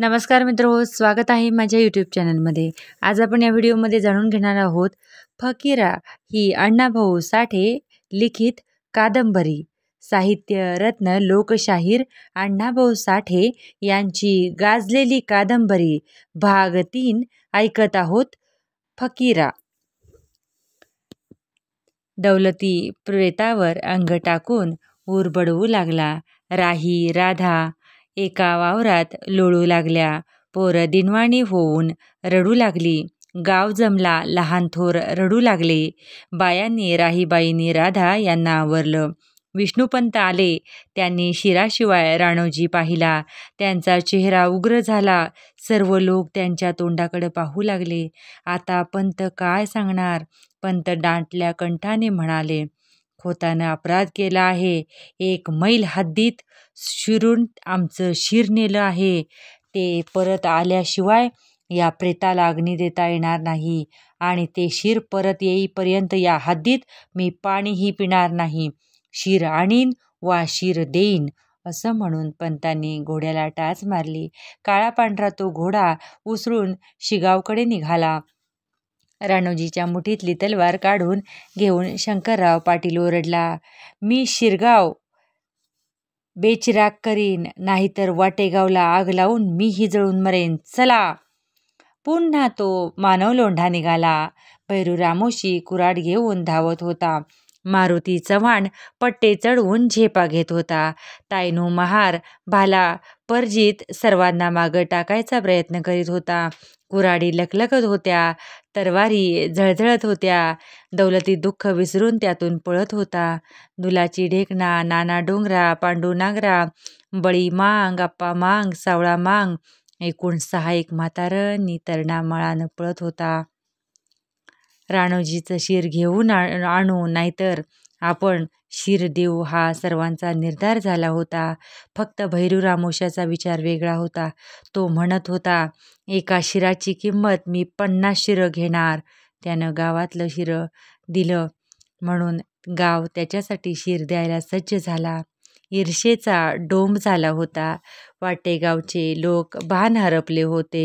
नमस्कार मित्र स्वागत आहे माझ्या यूट्यूब चॅनलमध्ये आज आपण या व्हिडिओमध्ये जाणून घेणार आहोत फकीरा ही अण्णाभाऊ साठे लिखित कादंबरी साहित्य रत्न लोकशाहीर अण्णाभाऊ साठे यांची गाजलेली कादंबरी भाग तीन ऐकत आहोत फकीरा दौलती प्रेतावर अंग टाकून उरबडवू लागला राही राधा एका वावरात लोळू लागल्या पोरं दिनवाणी होऊन रडू लागली गाव जमला लहान थोर रडू लागले बायांनी राहीबाईंनी राधा यांना आवरलं विष्णुपंत आले त्यांनी शिराशिवाय राणोजी पाहिला त्यांचा चेहरा उग्र झाला सर्व लोक त्यांच्या तोंडाकडे पाहू लागले आता पंत काय सांगणार पंत डांटल्या कंठाने म्हणाले खोतानं अपराध केला आहे एक मैल हद्दीत शिरून आमचं शिर नेलं आहे ते परत आल्याशिवाय या प्रेताला अग्नी देता येणार नाही आणि ते शिर परत येईपर्यंत या हद्दीत मी पाणीही पिणार नाही शिर आणीन वा शिर देईन असं म्हणून पंतांनी घोड्याला टाच मारली काळा पांढरा तो घोडा उसरून शिगावकडे निघाला राणोजीच्या मुठीतली तलवार काढून घेऊन शंकरराव पाटील ओरडला मी शिरगाव बेचिराग करीन नाहीतर वाटेगावला आग लावून मीही जळून मरेन चला पुन्हा तो मानव लोंढा निघाला भैरू रामोशी कुराड घेऊन धावत होता मारुती चव्हाण पट्टे चढवून झेपा घेत होता तायनू महार भाला परजित सर्वांना मागं टाकायचा प्रयत्न करीत होता कुराडी लखलखत होत्या तरवारी झळझळत होत्या दौलती दुःख विसरून त्यातून पळत होता दुलाची ढेकणा नाना डोंगरा पांडू नागरा बळी मांग आप्पा मांग सावळा मांग एकूण सहा एक म्हातारणी तरणा मळानं पळत होता राणोजीचं शिर घेऊन आणू नाहीतर आपण शिर देऊ हा सर्वांचा निर्धार झाला होता फक्त भैरू रामोशाचा विचार वेगळा होता तो म्हणत होता एका शिराची किंमत मी पन्नास शिरं घेणार त्यानं गावातलं शिरं दिलं म्हणून गाव त्याच्यासाठी शिर द्यायला सज्ज झाला ईर्षेचा डोंब झाला होता वाटेगावचे लोक भान हरपले होते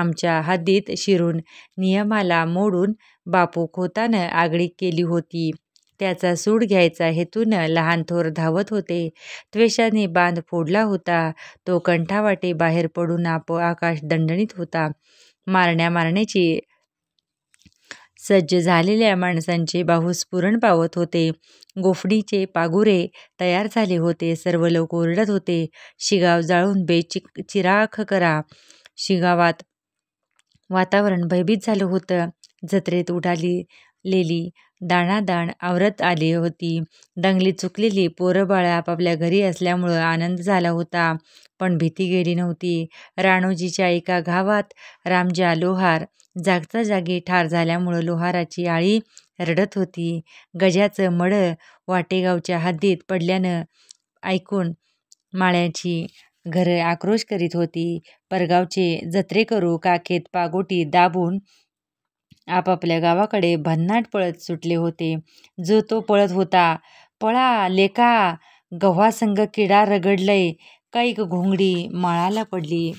आमच्या हद्दीत शिरून नियमाला मोडून बापू खोतानं आगळी केली होती त्याचा सूड घ्यायचा हेतून लहान थोर धावत होते त्वेषाने बांध फोडला होता तो कंठावाटे बाहेर पडून आप आकाश दंडणीत होता मारण्या मारण्याची सज्ज झालेल्या माणसांचे बाहूस पुरण पावत होते गोफडीचे पागुरे तयार झाले होते सर्व लोक ओरडत होते शिगाव जाळून बेचिक चिराख करा शिगावात वातावरण भयभीत झालं होतं जत्रेत उडाली लेली दाणादाण आवरत आली होती दंगली चुकलेली पोरंबाळं आपापल्या घरी असल्यामुळं आनंद झाला होता पण भीती गेली नव्हती राणोजीच्या एका गावात रामजा लोहार जागचा जागी ठार झाल्यामुळं लोहाराची आळी रडत होती गजाचं मड वाटेगावच्या हद्दीत पडल्यानं ऐकून माळ्याची घरं आक्रोश करीत होती परगावचे जत्रेकरू काखेत पागोटी दाबून आपापल्या गावाकडे भन्नाट पळत सुटले होते जो तो पळत होता पळा लेका गव्हासंग किडा रगडलय कैक घोंगडी माळाला पडली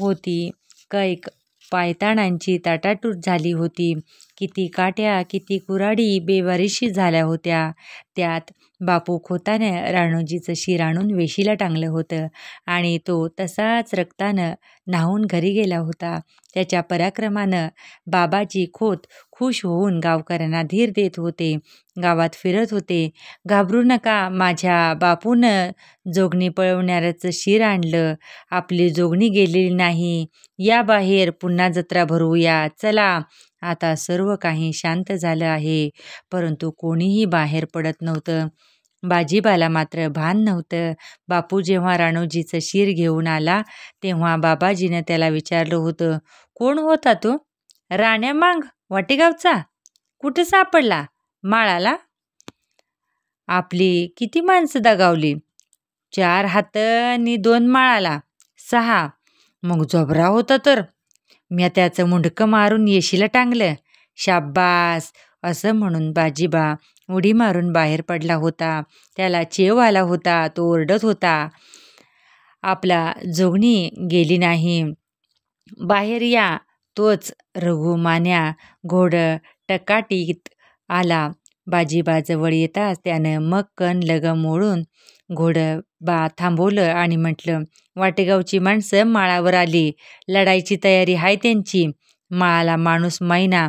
होती कैक पायताणांची ताटाटूट झाली होती किती काट्या किती कुराडी बेवारीशी झाल्या होत्या त्यात बापू खोताने राणूजीचं शिर आणून वेशीला टांगलं होतं आणि तो तसाच रक्तानं न्हावून घरी गेला होता त्याच्या पराक्रमानं बाबाजी खोत खुश होऊन गावकऱ्यांना धीर देत होते गावात फिरत होते घाबरू नका माझ्या बापूनं जोगणी पळवणाऱ्याचं शिर आणलं आपली जोगणी गेलेली नाही या बाहेर पुन्हा जत्रा भरवूया चला आता सर्व काही शांत झालं आहे परंतु कोणीही बाहेर पडत नव्हतं बाजीबाला मात्र भान नव्हतं बापू जेव्हा राणोजीचं शिर घेऊन आला तेव्हा बाबाजीनं त्याला विचारलं होतं कोण होता तू राण्या मांग वाटेगावचा कुठे सापडला माळाला आपली किती माणसं दगावली चार हात आणि दोन माळाला सहा मग झोबरा होता तर मी त्याचं मुंडकं मारून येशीला टांगलं शाब्बास असं म्हणून बाजीबा उडी मारून बाहेर पडला होता त्याला चेव आला होता तो ओरडत होता आपला जोगणी गेली नाही बाहेर या तोच रघुमान्या घोडं टकाटीत आला बाजीबाजवळ येताच त्यानं मग कण लगम मोडून घोडं बा थांबवलं आणि म्हटलं वाटेगावची माणसं माळावर आली लढायची तयारी आहे त्यांची माळाला माणूस मैना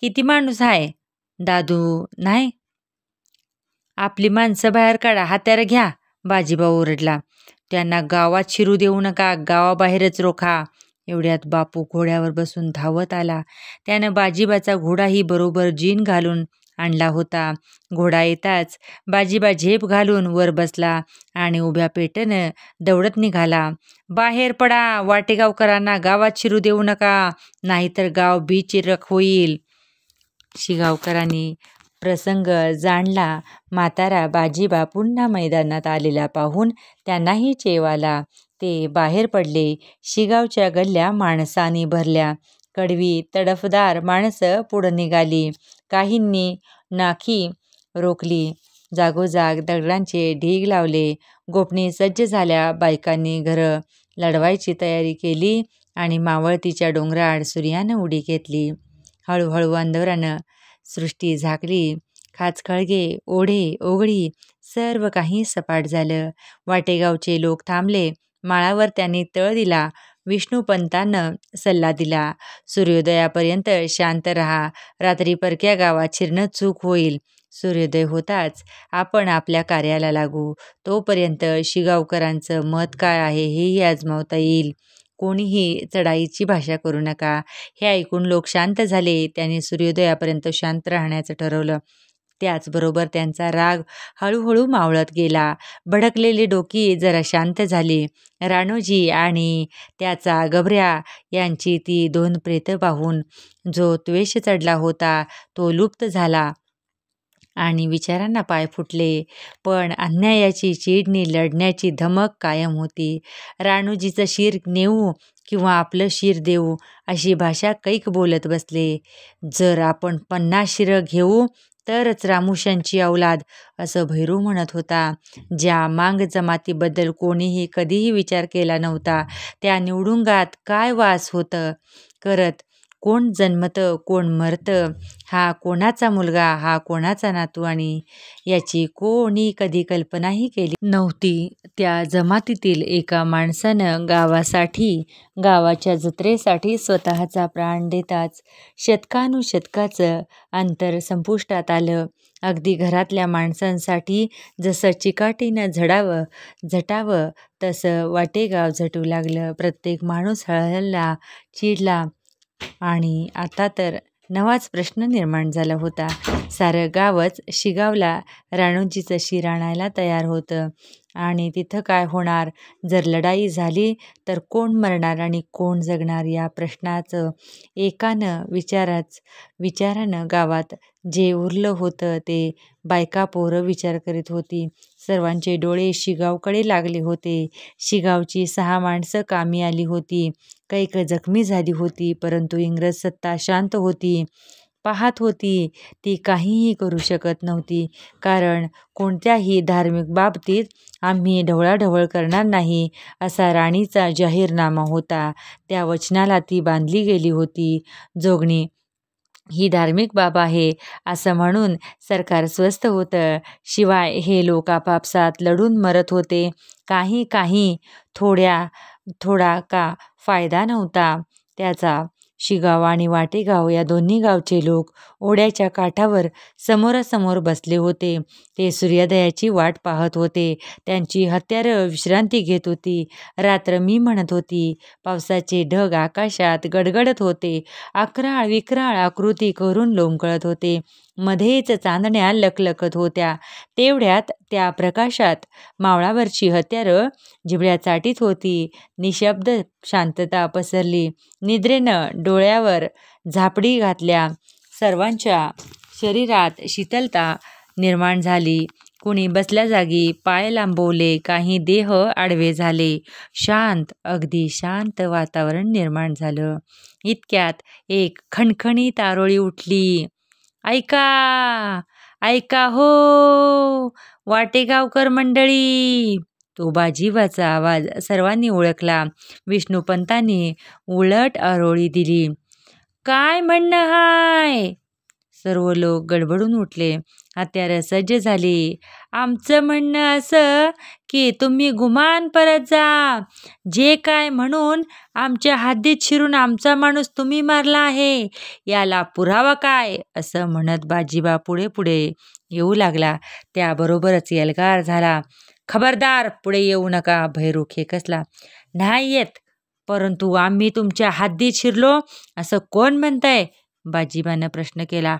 किती माणूस आहे दादू नाही आपली माणसं बाहेर काढा हात्यार घ्या बाजीबा ओरडला त्यांना गावात शिरू देऊ नका गावाबाहेरच रोखा एवढ्यात बापू घोड्यावर बसून धावत आला त्यानं बाजीबाचा घोडाही बरोबर जीन घालून आणला होता घोडा येताच बाजीबा झेप घालून वर बसला आणि उभ्या पेटनं दौडत निघाला बाहेर पडा वाटेगावकरांना गावात शिरू देऊ नका नाहीतर गाव चिरक होईल शिगावकरांनी प्रसंग जाणला म्हातारा बाजीबा पुन्हा मैदानात आलेला पाहून त्यांनाही चेवाला ते बाहेर पडले शिगावच्या गल्ल्या माणसांनी भरल्या कडवी तडफदार माणसं पुढं निघाली काहींनी नाखी रोखली जागोजाग दगडांचे ढीग लावले गोपणी सज्ज झाल्या बायकांनी घरं लढवायची तयारी केली आणि मावळतीच्या डोंगराआड सूर्यानं उडी घेतली हळूहळू अंधवरानं सृष्टी झाकली खाचखळगे ओढे ओघळी सर्व काही सपाट झालं वाटेगावचे लोक थांबले माळावर त्यांनी तळ दिला विष्णुपंतानं सल्ला दिला सूर्योदयापर्यंत शांत रहा रात्री परक्या गावात शिरणं चूक होईल सूर्योदय होताच आपण आपल्या कार्याला लागू तोपर्यंत शिगावकरांचं मत काय आहे हेही आजमावता येईल कोणीही चढाईची भाषा करू नका हे ऐकून लोक शांत झाले त्यांनी सूर्योदयापर्यंत शांत राहण्याचं ठरवलं त्याचबरोबर त्यांचा राग हळूहळू मावळत गेला भडकलेली डोकी जरा शांत झाली राणूजी आणि त्याचा गभऱ्या यांची ती दोन प्रेत पाहून जो त्वेष चढला होता तो लुप्त झाला आणि विचारांना पाय फुटले पण अन्यायाची चिडणी लढण्याची धमक कायम होती राणूजीचं शिर नेऊ किंवा आपलं शिर देऊ अशी भाषा कैक बोलत बसले जर आपण पन्नास शिरं घेऊ तरच रामुशांची औलाद असं भैरू म्हणत होता ज्या मांग जमातीबद्दल कोणीही कधीही विचार केला नव्हता त्या निवडुंगात काय वास होतं करत कोण जन्मतं कोण मरतं हा कोणाचा मुलगा हा कोणाचा नातू आणि याची कोणी कधी कल्पनाही केली नव्हती त्या जमातीतील एका माणसानं गावासाठी गावाच्या जत्रेसाठी स्वतःचा प्राण देताच शतकानुशतकाचं अंतर संपुष्टात आलं अगदी घरातल्या माणसांसाठी जसं चिकाटीनं झडावं झटावं तसं वाटेगाव झटू लागलं प्रत्येक माणूस हळहळला चिडला आणि आता तर नवाच प्रश्न निर्माण झाला होता सारं गावच शिगावला राणूजीचं शिर आणायला तयार होतं आणि तिथं काय होणार जर लढाई झाली तर कोण मरणार आणि कोण जगणार या प्रश्नाचं एकानं विचाराच विचारानं गावात जे उरलं होतं ते बायका पोरं विचार करीत होती सर्वांचे डोळे शिगावकडे लागले होते शिगावची सहा माणसं कामी आली होती काही काही जखमी झाली होती परंतु इंग्रज सत्ता शांत होती पाहत होती ती काहीही करू शकत नव्हती कारण कोणत्याही धार्मिक बाबतीत आम्ही ढवळाढवळ करणार नाही असा राणीचा जाहीरनामा होता त्या वचनाला ती बांधली गेली होती जोगणी ही धार्मिक बाब आहे असं म्हणून सरकार स्वस्थ होतं शिवाय हे लोक आपापसात लढून मरत होते काही काही थोड्या थोडा का फायदा नव्हता त्याचा शिगाव आणि वाटेगाव या दोन्ही गावचे लोक ओढ्याच्या काठावर समोरासमोर बसले होते ते सूर्योदयाची वाट पाहत होते त्यांची हत्यारं विश्रांती घेत होती रात्र मी म्हणत होती पावसाचे ढग आकाशात गडगडत होते अकराळ विक्राळ आकृती करून लोंबकळत होते मध्येच चांदण्या लकलकत होत्या तेवढ्यात त्या प्रकाशात मावळावरची हत्यारं जिबड्या चाटीत होती निशब्द शांतता पसरली निद्रेनं डोळ्यावर झापडी घातल्या सर्वांच्या शरीरात शीतलता निर्माण झाली कुणी बसल्या जागी पाय लांबवले काही देह आडवे झाले शांत अगदी शांत वातावरण निर्माण झालं इतक्यात एक खणखणी तारोळी उठली ऐका ऐका हो वाटेगावकर मंडळी तो बाजीबाचा आवाज सर्वांनी ओळखला विष्णुपंताने उलट आरोळी दिली काय म्हणणं हाय सर्व लोक गडबडून उठले अत्यार सज्ज झाली आमचं म्हणणं असं की तुम्ही गुमान परत जा जे काय म्हणून आमच्या हद्दीत शिरून आमचा माणूस तुम्ही मारला आहे याला पुरावा काय असं म्हणत बाजीबा पुढे पुढे येऊ लागला त्याबरोबरच यलगार झाला खबरदार पुढे येऊ नका भैरू खेकसला नाही येत परंतु आम्ही तुमच्या हद्दीत शिरलो असं कोण म्हणतंय बाजीबानं प्रश्न केला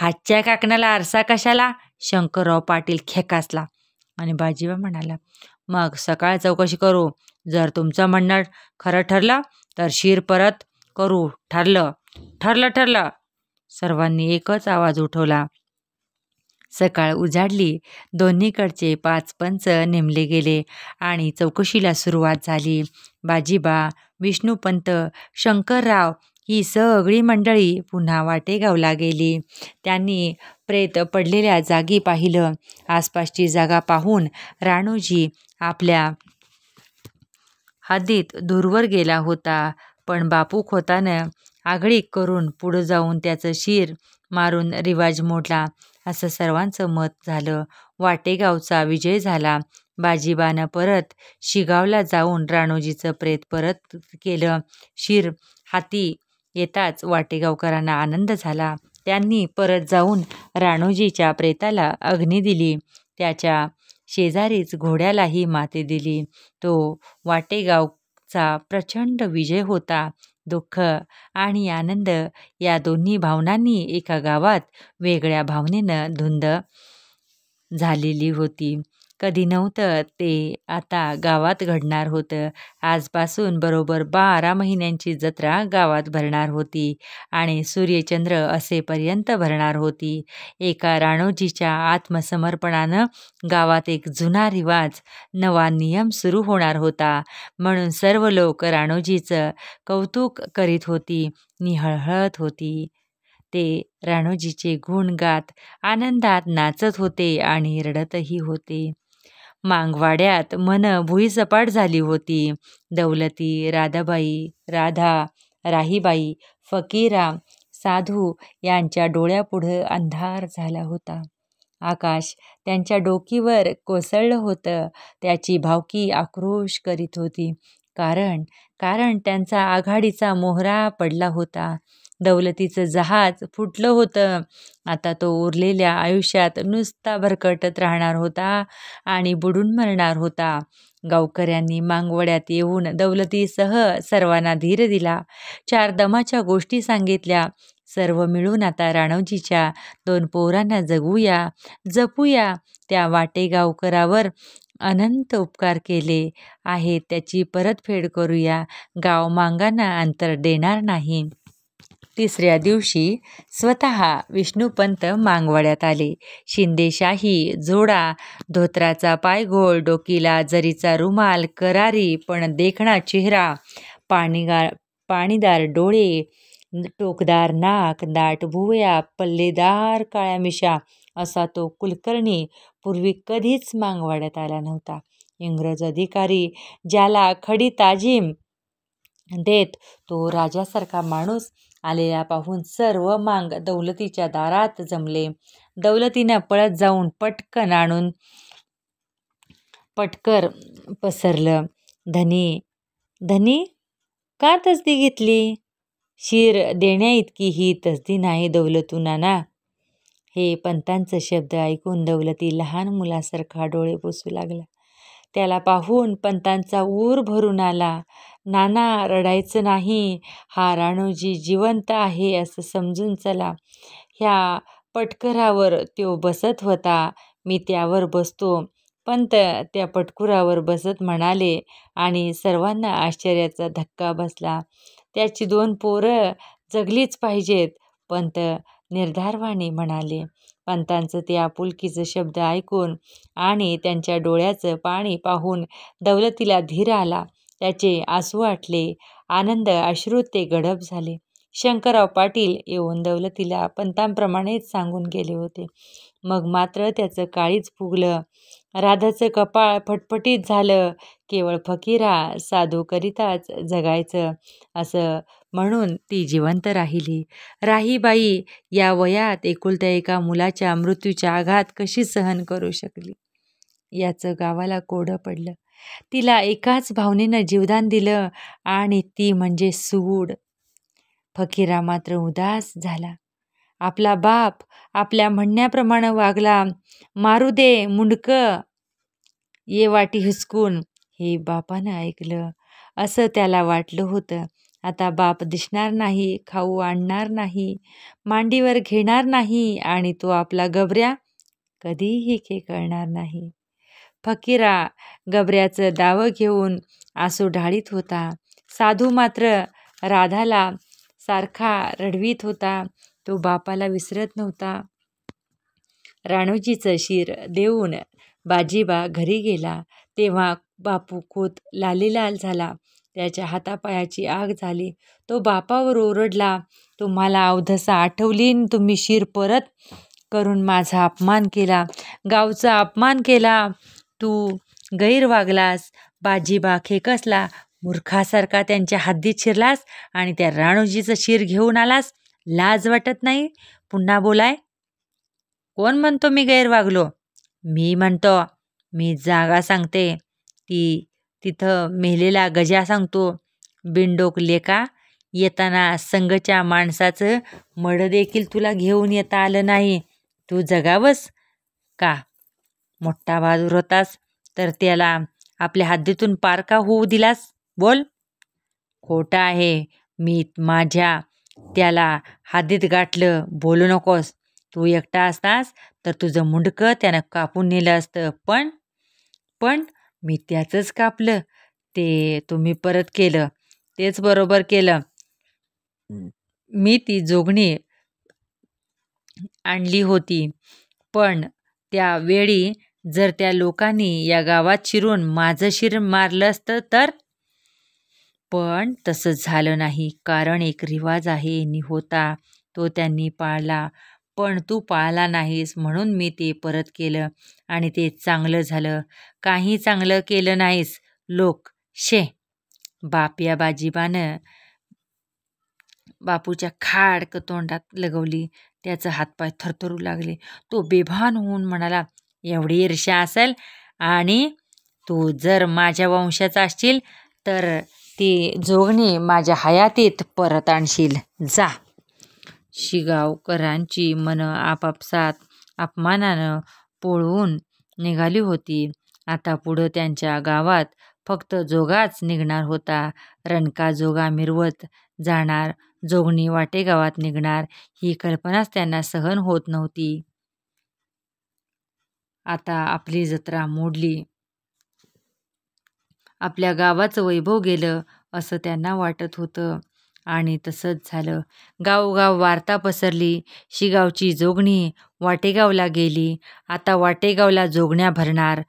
हातच्या काकणाला आरसा कशाला शंकरराव पाटील खेकासला आणि बाजीबा म्हणाला मग सकाळ चौकशी करू जर तुमचं म्हणणं खरं ठरलं तर शिर परत करू ठरलं ठरलं ठरलं सर्वांनी एकच आवाज उठवला सकाळ उजाडली दोन्हीकडचे पाच पंच नेमले गेले आणि चौकशीला सुरुवात झाली बाजीबा विष्णूपंत शंकरराव ही सगळी मंडळी पुन्हा वाटेगावला गेली त्यांनी प्रेत पडलेल्या जागी पाहिलं आसपासची जागा पाहून राणूजी आपल्या हद्दीत दूरवर गेला होता पण बापू खोतानं आघळी करून पुढं जाऊन त्याचं शिर मारून रिवाज मोडला असं सर्वांचं मत झालं वाटेगावचा विजय झाला बाजीबानं परत शिगावला जाऊन राणूजीचं प्रेत परत केलं शिर हाती येताच वाटेगावकरांना आनंद झाला त्यांनी परत जाऊन राणोजीच्या प्रेताला अग्नी दिली त्याच्या शेजारीच घोड्यालाही माती दिली तो वाटेगावचा प्रचंड विजय होता दुःख आणि आनंद या दोन्ही भावनांनी एका गावात वेगळ्या भावनेनं धुंद झालेली होती कधी नव्हतं ते आता गावात घडणार होतं आजपासून बरोबर बारा महिन्यांची जत्रा गावात भरणार होती आणि सूर्यचंद्र असेपर्यंत भरणार होती एका राणोजीच्या आत्मसमर्पणानं गावात एक जुना रिवाज नवा नियम सुरू होणार होता म्हणून सर्व लोक राणोजीचं कौतुक करीत होती निहळहळत होती ते राणोजीचे गुण गात आनंदात नाचत होते आणि रडतही होते मांगवाड्यात मन भुईसपाट झाली होती दौलती राधाबाई राधा राहीबाई फकीरा साधू यांच्या डोळ्यापुढं अंधार झाला होता आकाश त्यांच्या डोकीवर कोसळलं होतं त्याची भावकी आक्रोश करीत होती कारण कारण त्यांचा आघाडीचा मोहरा पडला होता दौलतीचं जहाज फुटलं होतं आता तो उरलेल्या आयुष्यात नुसता भरकटत राहणार होता आणि बुडून मरणार होता गावकऱ्यांनी मांगवड्यात येऊन दौलतीसह सर्वांना धीर दिला चार दमाच्या गोष्टी सांगितल्या सर्व मिळून आता राणवजीच्या दोन पोरांना जगूया जपूया त्या वाटे गावकरावर अनंत उपकार केले आहेत त्याची परतफेड करूया गाव मांगांना अंतर देणार नाही तिसऱ्या दिवशी स्वतः विष्णुपंत मांगवाड्यात आले शिंदेशाही जोडा धोत्राचा पायघोळ डोकीला जरीचा रुमाल करारी पण देखणा चेहरा पाणीगार पाणीदार डोळे टोकदार नाक दाट भुवया पल्लेदार काळ्या मिशा असा तो कुलकर्णी पूर्वी कधीच मांगवाड्यात आला नव्हता इंग्रज अधिकारी ज्याला खडी ताजीम देत तो राजासारखा माणूस आलेला पाहून सर्व मांग दौलतीच्या दारात जमले दौलतीनं पळत जाऊन पटकन आणून पटकर पसरलं धनी धनी का तसदी घेतली शिर देण्या इतकी ही तसदी नाही दौलतू नाना हे पंतांचं शब्द ऐकून दौलती लहान मुलासारखा डोळे पुसू लागला त्याला पाहून पंतांचा ऊर भरून आला नाना रडायचं नाही हा राणूजी जिवंत आहे असं समजून चला ह्या पटकरावर तो बसत होता मी त्यावर बसतो पंत त्या पटकुरावर बसत म्हणाले आणि सर्वांना आश्चर्याचा धक्का बसला त्याची दोन पोरं जगलीच पाहिजेत पंत निर्धारवाणी म्हणाले पंतांचं ते आपुलकीचं शब्द ऐकून आणि त्यांच्या डोळ्याचं पाणी पाहून दौलतीला धीर आला त्याचे आसू आटले आनंद अश्रूत ते गडप झाले शंकरराव पाटील येऊन दौलतीला पंतांप्रमाणेच सांगून गेले होते मग मात्र त्याचं काळीच फुगलं राधाचं कपाळ फटफटीत झालं केवळ फकीरा साधू करिताच जगायचं असं म्हणून ती जिवंत राहिली राहीबाई या वयात एकुलत्या एका मुलाच्या मृत्यूच्या आघात कशी सहन करू शकली याचं गावाला कोडं पडलं तिला एकाच भावनेनं जीवदान दिलं आणि ती म्हणजे सूड फकीरा मात्र उदास झाला आपला बाप आपल्या म्हणण्याप्रमाणे वागला मारू दे मुंडक ये वाटी हुसकून हे बापानं ऐकलं असं त्याला वाटलं होतं आता बाप दिसणार नाही खाऊ आणणार नाही मांडीवर घेणार नाही आणि तो आपला गबऱ्या कधीही खेकळणार नाही फकीरा गबऱ्याचं दावं घेऊन आसू ढाळीत होता साधू मात्र राधाला सारखा रडवीत होता तो बापाला विसरत नव्हता राणूजीचं शिर देऊन बाजीबा घरी गेला तेव्हा बापू खोत लालीलाल झाला त्याच्या हातापायाची आग झाली तो बापावर ओरडला तुम्हाला अवधसा आठवली तुम्ही शिर परत करून माझा अपमान केला गावचा अपमान केला तू गैर वागलास बाजीबा खेकसला मूर्खासारखा त्यांच्या हद्दीत शिरलास आणि त्या राणूजीचं शिर घेऊन आलास लाज वाटत नाही पुन्हा बोलाय कोण म्हणतो मी गैरवागलो मी म्हणतो मी जागा सांगते ती तिथं मेलेला गजा सांगतो बिंडोक लेका येताना संघच्या माणसाचं मड देखील तुला घेऊन येता आलं नाही तू जगावस का मोठा बहादूर होतास तर त्याला आपल्या हद्दीतून पार का होऊ दिलास बोल खोटा आहे मी माझ्या त्याला हद्दीत गाठलं बोलू नकोस तू एकटा असतास तर तुझं मुंडकं त्यानं कापून नेलं असतं पण पण मी त्याचंच कापलं ते तुम्ही परत केलं तेच बरोबर केलं मी ती जोगणी आणली होती पण त्या त्यावेळी जर त्या लोकांनी या गावात शिरून माझं शिर मारलं असतं तर पण तसं झालं नाही कारण एक रिवाज आहे नि होता तो त्यांनी पाळला पण तू पाळला नाहीस म्हणून मी ते परत केलं आणि ते चांगलं झालं काही चांगलं केलं नाहीस लोक शे बाप या बाजीबानं बापूच्या खाडक तोंडात लगवली त्याचं हातपाय थरथरू लागले तो बेभान होऊन म्हणाला एवढी ईर्ष्या असेल आणि तू जर माझ्या वंशाचा असशील तर ती जोगणी माझ्या हयातीत परत आणशील जा शिगावकरांची मन आपापसात अपमानानं पोळवून निघाली होती. आता पुढं त्यांच्या गावात फक्त जोगाच निघणार होता. रणका जोगा मिरवत जाणार, जोगणी गावात निघणार ही कल्पनाच त्यांना सहन होत नव्हती. आता आपली जत्रा मोडली. आपल्या गावाचं वैभव गेलं असं त्यांना वाटत होतं. आणि तसंच झालं गावोगाव वार्ता पसरली शिगावची जोगणी वाटेगावला गेली आता वाटेगावला जोगण्या भरणार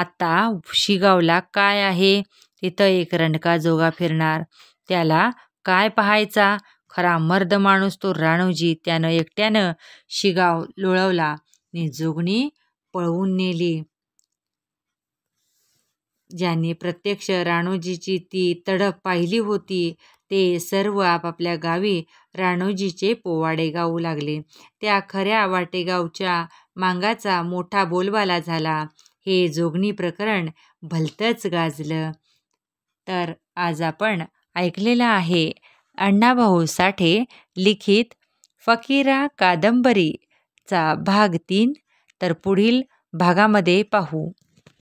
आता शिगावला काय आहे तिथं एक रणका जोगा फिरणार त्याला काय पाहायचा खरा मर्द माणूस तो राणूजी त्यानं एकट्यानं शिगाव लोळवला आणि जोगणी पळवून नेली ज्यांनी प्रत्यक्ष राणूजीची ती तडप पाहिली होती ते सर्व आपापल्या गावी राणोजीचे पोवाडे गाऊ लागले त्या खऱ्या वाटेगावच्या मांगाचा मोठा बोलबाला झाला हे जोगणी प्रकरण भलतंच गाजलं तर आज आपण ऐकलेलं आहे अण्णाभाऊ साठे लिखित फकीरा कादंबरीचा भाग तीन तर पुढील भागामध्ये पाहू